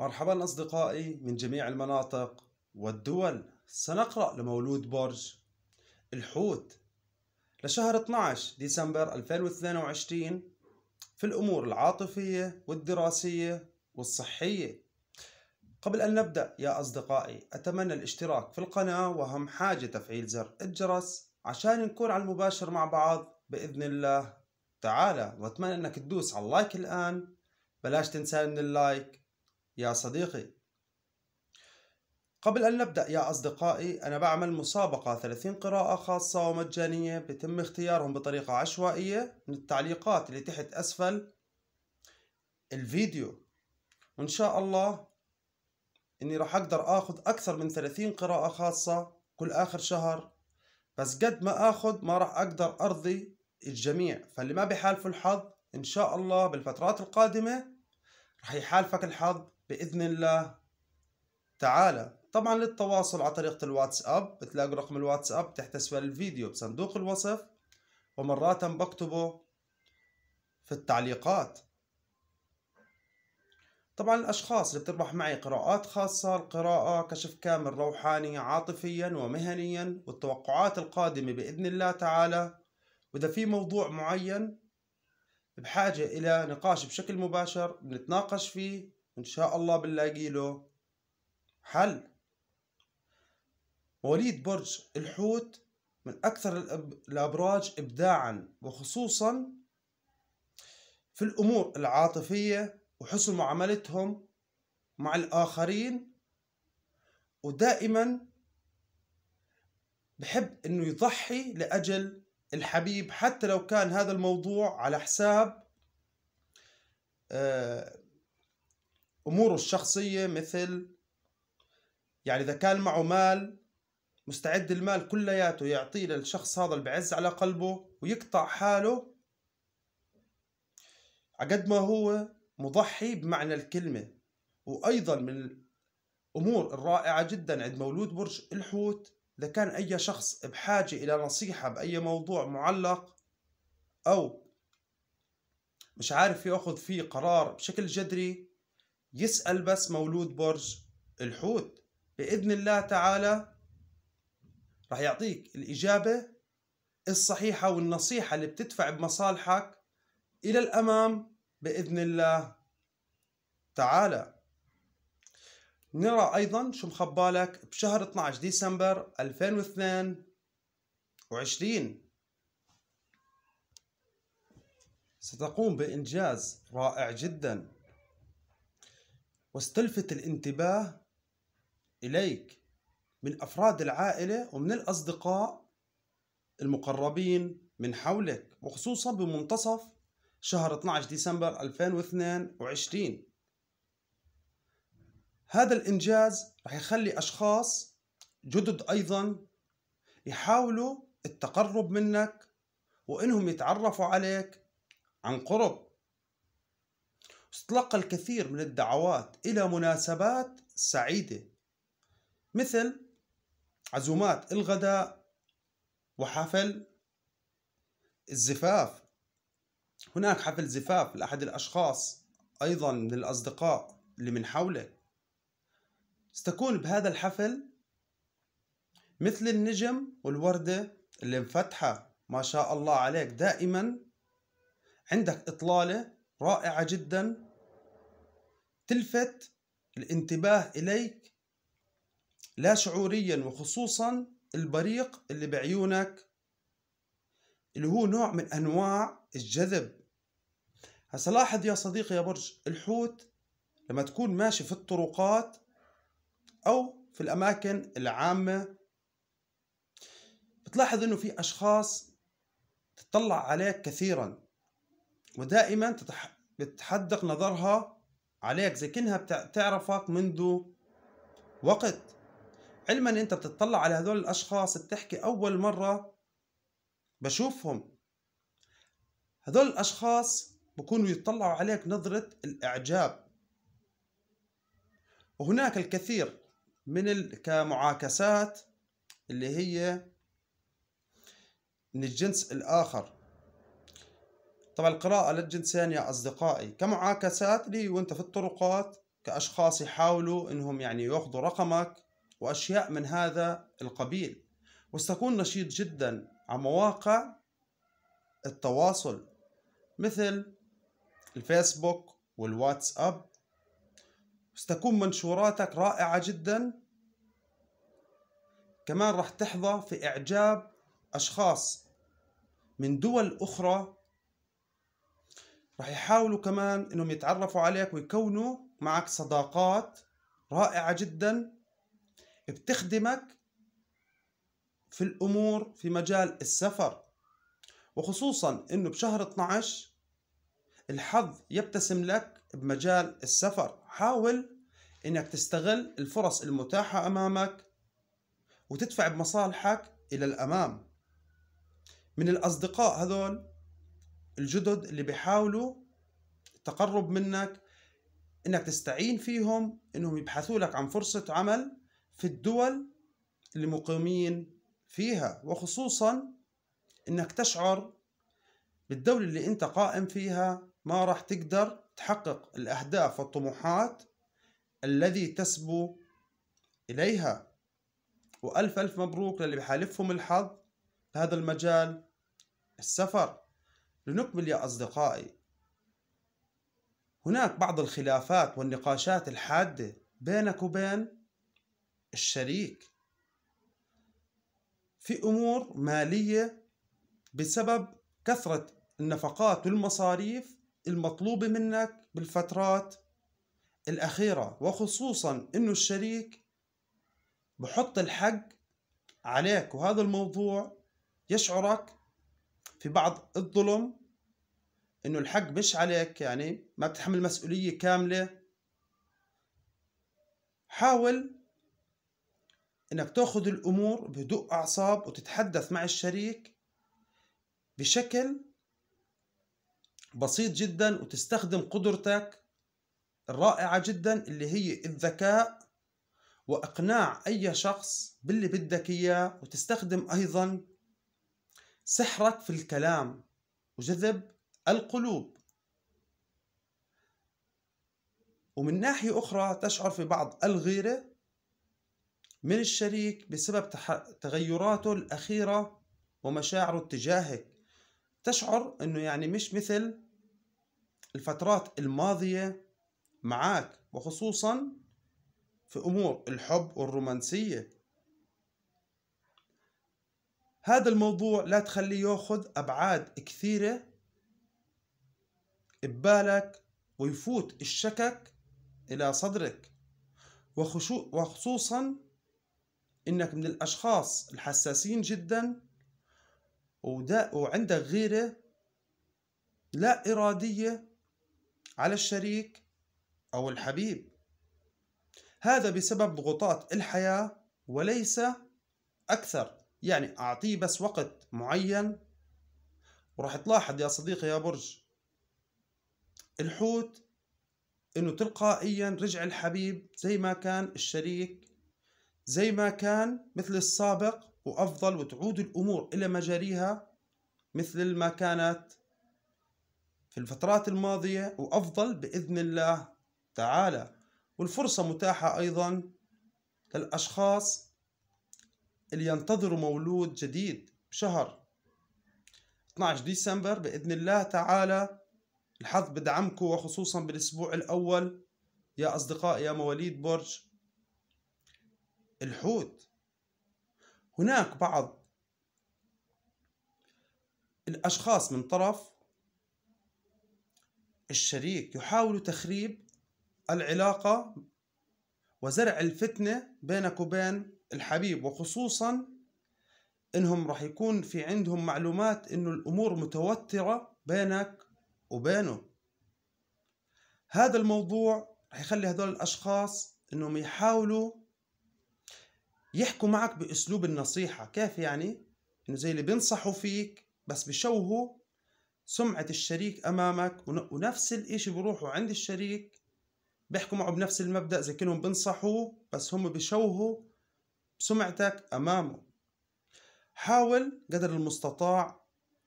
مرحبا أصدقائي من جميع المناطق والدول سنقرأ لمولود برج الحوت لشهر 12 ديسمبر 2022 في الأمور العاطفية والدراسية والصحية قبل أن نبدأ يا أصدقائي أتمنى الاشتراك في القناة وهم حاجة تفعيل زر الجرس عشان نكون على المباشر مع بعض بإذن الله تعالى وأتمنى أنك تدوس على اللايك الآن بلاش تنسى من اللايك يا صديقي قبل أن نبدأ يا أصدقائي أنا بعمل مسابقة 30 قراءة خاصة ومجانية بتم اختيارهم بطريقة عشوائية من التعليقات اللي تحت أسفل الفيديو وإن شاء الله إني راح أقدر آخذ أكثر من 30 قراءة خاصة كل آخر شهر بس قد ما آخذ ما راح أقدر أرضي الجميع فاللي ما بحالفه الحظ إن شاء الله بالفترات القادمة راح يحالفك الحظ باذن الله تعالى طبعا للتواصل على طريقه الواتساب بتلاقوا رقم الواتساب تحت اسفل الفيديو بصندوق الوصف ومرات بكتبه في التعليقات طبعا الأشخاص اللي بتربح معي قراءات خاصة القراءة كشف كامل روحاني عاطفيا ومهنيا والتوقعات القادمة بإذن الله تعالى وإذا في موضوع معين بحاجة إلى نقاش بشكل مباشر بنتناقش فيه ان شاء الله بنلاقي له حل مواليد برج الحوت من اكثر الابراج ابداعا وخصوصا في الامور العاطفيه وحسن معاملتهم مع الاخرين ودائما بحب انه يضحي لاجل الحبيب حتى لو كان هذا الموضوع على حساب آه، أموره الشخصية مثل يعني إذا كان معه مال مستعد المال كلياته يعطيه للشخص هذا اللي بعز على قلبه ويقطع حاله عقد ما هو مضحي بمعنى الكلمة وأيضا من الأمور الرائعة جدا عند مولود برج الحوت إذا كان أي شخص بحاجة إلى نصيحة بأي موضوع معلق أو مش عارف ياخذ فيه قرار بشكل جذري يسأل بس مولود برج الحوت بإذن الله تعالى رح يعطيك الإجابة الصحيحة والنصيحة اللي بتدفع بمصالحك إلى الأمام بإذن الله تعالى نرى أيضا شو مخبالك بشهر 12 ديسمبر 2022 ستقوم بإنجاز رائع جداً واستلفت الانتباه إليك من أفراد العائلة ومن الأصدقاء المقربين من حولك وخصوصا بمنتصف شهر 12 ديسمبر 2022 هذا الإنجاز رح يخلي أشخاص جدد أيضا يحاولوا التقرب منك وإنهم يتعرفوا عليك عن قرب تلقى الكثير من الدعوات إلى مناسبات سعيدة مثل عزومات الغداء وحفل الزفاف هناك حفل زفاف لأحد الأشخاص أيضا من الأصدقاء اللي من حولك ستكون بهذا الحفل مثل النجم والوردة اللي مفتحة ما شاء الله عليك دائما عندك إطلالة رائعة جدا تلفت الانتباه إليك لا شعوريا وخصوصا البريق اللي بعيونك اللي هو نوع من أنواع الجذب هسا لاحظ يا صديقي يا برج الحوت لما تكون ماشي في الطرقات أو في الأماكن العامة بتلاحظ إنه في أشخاص تطلع عليك كثيرا ودائما تتح... بتحدق نظرها عليك زي كأنها بتعرفك منذ وقت علما انت بتطلع على هذول الاشخاص بتحكي اول مرة بشوفهم هذول الاشخاص بكونوا يطلعوا عليك نظرة الاعجاب وهناك الكثير من كمعاكسات اللي هي من الجنس الآخر طبعا القراءة للجنسين يا أصدقائي كمعاكسات لي وأنت في الطرقات كأشخاص يحاولوا أنهم يعني يأخذوا رقمك وأشياء من هذا القبيل وستكون نشيط جدا على مواقع التواصل مثل الفيسبوك والواتساب ستكون منشوراتك رائعة جدا كمان راح تحظى في إعجاب أشخاص من دول أخرى رح يحاولوا كمان انهم يتعرفوا عليك ويكونوا معك صداقات رائعة جدا بتخدمك في الامور في مجال السفر وخصوصا انه بشهر 12 الحظ يبتسم لك بمجال السفر حاول انك تستغل الفرص المتاحة امامك وتدفع بمصالحك الى الامام من الاصدقاء هذول الجدد اللي بيحاولوا التقرب منك انك تستعين فيهم انهم يبحثوا لك عن فرصة عمل في الدول اللي مقيمين فيها وخصوصا انك تشعر بالدولة اللي انت قائم فيها ما راح تقدر تحقق الاهداف والطموحات الذي تسبو اليها والف الف مبروك للي بحالفهم الحظ بهذا المجال السفر لنكمل يا أصدقائي هناك بعض الخلافات والنقاشات الحادة بينك وبين الشريك في أمور مالية بسبب كثرة النفقات والمصاريف المطلوبة منك بالفترات الأخيرة وخصوصا أنه الشريك بحط الحق عليك وهذا الموضوع يشعرك في بعض الظلم انه الحق مش عليك يعني ما بتحمل مسؤولية كاملة حاول انك تاخذ الامور بهدوء اعصاب وتتحدث مع الشريك بشكل بسيط جدا وتستخدم قدرتك الرائعة جدا اللي هي الذكاء وإقناع أي شخص باللي بدك إياه وتستخدم أيضا سحرك في الكلام وجذب القلوب ومن ناحية أخرى تشعر في بعض الغيرة من الشريك بسبب تغيراته الأخيرة ومشاعره اتجاهك تشعر أنه يعني مش مثل الفترات الماضية معك وخصوصا في أمور الحب والرومانسية هذا الموضوع لا تخليه ياخذ ابعاد كثيره ببالك ويفوت الشكك الى صدرك وخصوصا انك من الاشخاص الحساسين جدا وعندك غيره لا اراديه على الشريك او الحبيب هذا بسبب ضغوطات الحياه وليس اكثر يعني أعطيه بس وقت معين وراح تلاحظ يا صديقي يا برج الحوت انه تلقائيا رجع الحبيب زي ما كان الشريك زي ما كان مثل السابق وافضل وتعود الامور الى مجاريها مثل ما كانت في الفترات الماضيه وافضل باذن الله تعالى والفرصه متاحه ايضا للاشخاص اللي ينتظروا مولود جديد بشهر 12 ديسمبر بإذن الله تعالى الحظ بدعمكم وخصوصا بالأسبوع الأول يا أصدقاء يا مواليد برج الحوت هناك بعض الأشخاص من طرف الشريك يحاولوا تخريب العلاقة وزرع الفتنة بينك وبين الحبيب وخصوصا انهم راح يكون في عندهم معلومات انه الامور متوتره بينك وبينه هذا الموضوع راح يخلي هذول الاشخاص انهم يحاولوا يحكوا معك باسلوب النصيحه كيف يعني انه زي اللي بينصحوا فيك بس بشوهوا سمعه الشريك امامك ونفس الاشي بروحوا عند الشريك بيحكوا معه بنفس المبدا زي كانهم بينصحوه بس هم بشوهوا سمعتك امامه حاول قدر المستطاع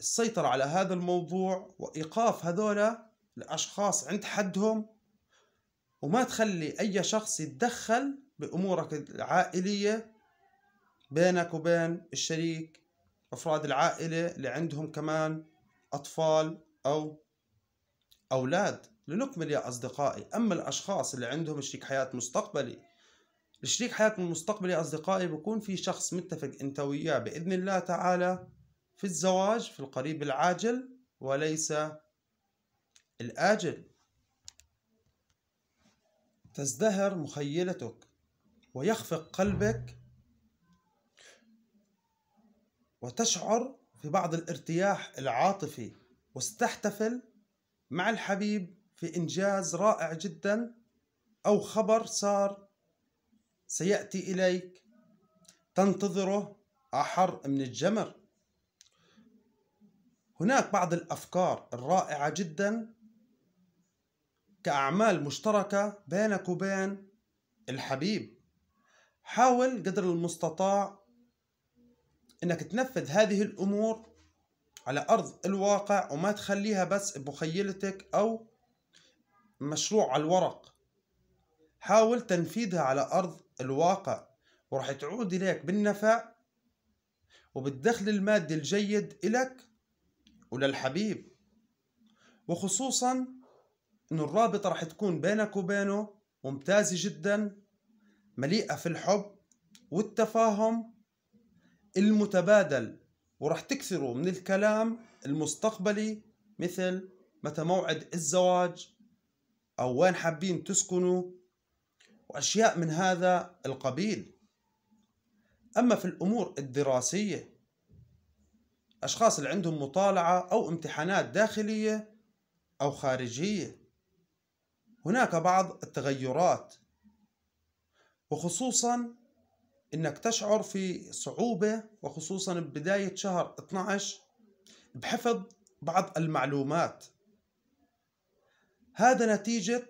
السيطرة على هذا الموضوع وإيقاف هذولا الأشخاص عند حدهم وما تخلي أي شخص يتدخل بأمورك العائلية بينك وبين الشريك أفراد العائلة اللي عندهم كمان أطفال أو أولاد لنكمل يا أصدقائي أما الأشخاص اللي عندهم شريك حياة مستقبلي لشريك حياتنا المستقبلي أصدقائي بكون في شخص متفق أنت وياه بإذن الله تعالى في الزواج في القريب العاجل وليس الآجل تزدهر مخيلتك ويخفق قلبك وتشعر في بعض الارتياح العاطفي واستحتفل مع الحبيب في إنجاز رائع جدا أو خبر صار سيأتي إليك تنتظره أحر من الجمر هناك بعض الأفكار الرائعة جدا كأعمال مشتركة بينك وبين الحبيب حاول قدر المستطاع انك تنفذ هذه الامور على ارض الواقع وما تخليها بس بمخيلتك او مشروع على الورق حاول تنفيذها على ارض الواقع وراح تعود إليك بالنفع وبالدخل المادي الجيد إلك وللحبيب وخصوصا أن الرابطة راح تكون بينك وبينه ممتازة جدا مليئة في الحب والتفاهم المتبادل وراح تكثروا من الكلام المستقبلي مثل متى موعد الزواج أو وين حابين تسكنوا وأشياء من هذا القبيل أما في الأمور الدراسية أشخاص اللي عندهم مطالعة أو امتحانات داخلية أو خارجية هناك بعض التغيرات وخصوصا انك تشعر في صعوبة وخصوصا ببداية شهر 12 بحفظ بعض المعلومات هذا نتيجة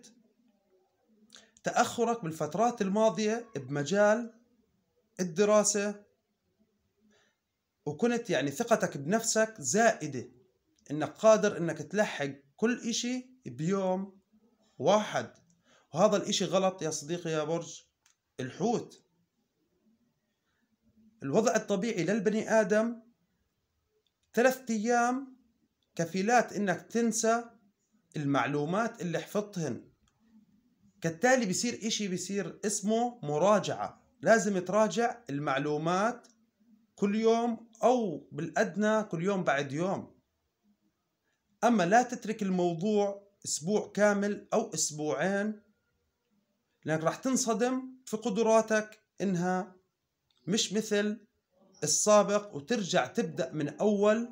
تاخرك بالفترات الماضيه بمجال الدراسه وكنت يعني ثقتك بنفسك زائده انك قادر انك تلحق كل اشي بيوم واحد وهذا الاشي غلط يا صديقي يا برج الحوت الوضع الطبيعي للبني آدم ثلاثة أيام كفيلات إنك تنسى المعلومات اللي حفظتهن كالتالي بيصير إشي بيصير اسمه مراجعة لازم تراجع المعلومات كل يوم أو بالأدنى كل يوم بعد يوم أما لا تترك الموضوع أسبوع كامل أو أسبوعين لأنك راح تنصدم في قدراتك إنها مش مثل السابق وترجع تبدأ من أول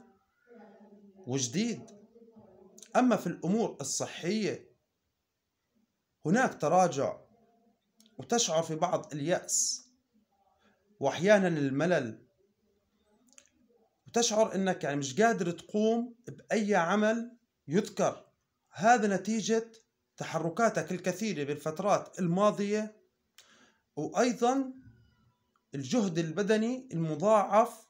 وجديد أما في الأمور الصحية هناك تراجع وتشعر في بعض اليأس وأحيانا الملل وتشعر أنك يعني مش قادر تقوم بأي عمل يذكر هذا نتيجة تحركاتك الكثيرة بالفترات الماضية وأيضا الجهد البدني المضاعف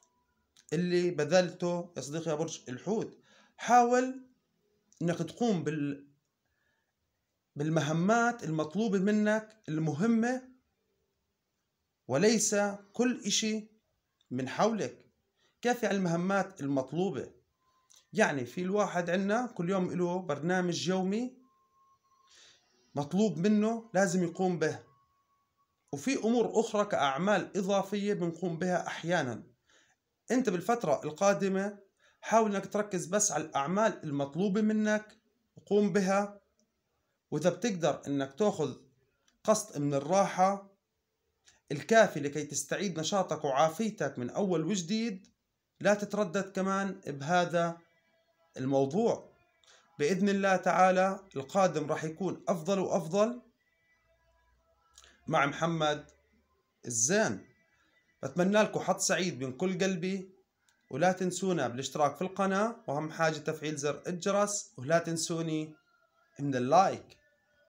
اللي بذلته يا صديقي يا برج الحوت حاول انك تقوم بال بالمهمات المطلوبة منك المهمة وليس كل إشي من حولك كافي يعني على المهمات المطلوبة يعني في الواحد عنا كل يوم له برنامج يومي مطلوب منه لازم يقوم به وفي أمور أخرى كأعمال إضافية بنقوم بها أحيانا أنت بالفترة القادمة حاول أنك تركز بس على الأعمال المطلوبة منك وقوم بها واذا بتقدر انك تاخذ قسط من الراحه الكافي لكي تستعيد نشاطك وعافيتك من اول وجديد لا تتردد كمان بهذا الموضوع باذن الله تعالى القادم راح يكون افضل وافضل مع محمد الزين بتمنى لكم حظ سعيد من كل قلبي ولا تنسونا بالاشتراك في القناة وأهم حاجة تفعيل زر الجرس ولا تنسوني من اللايك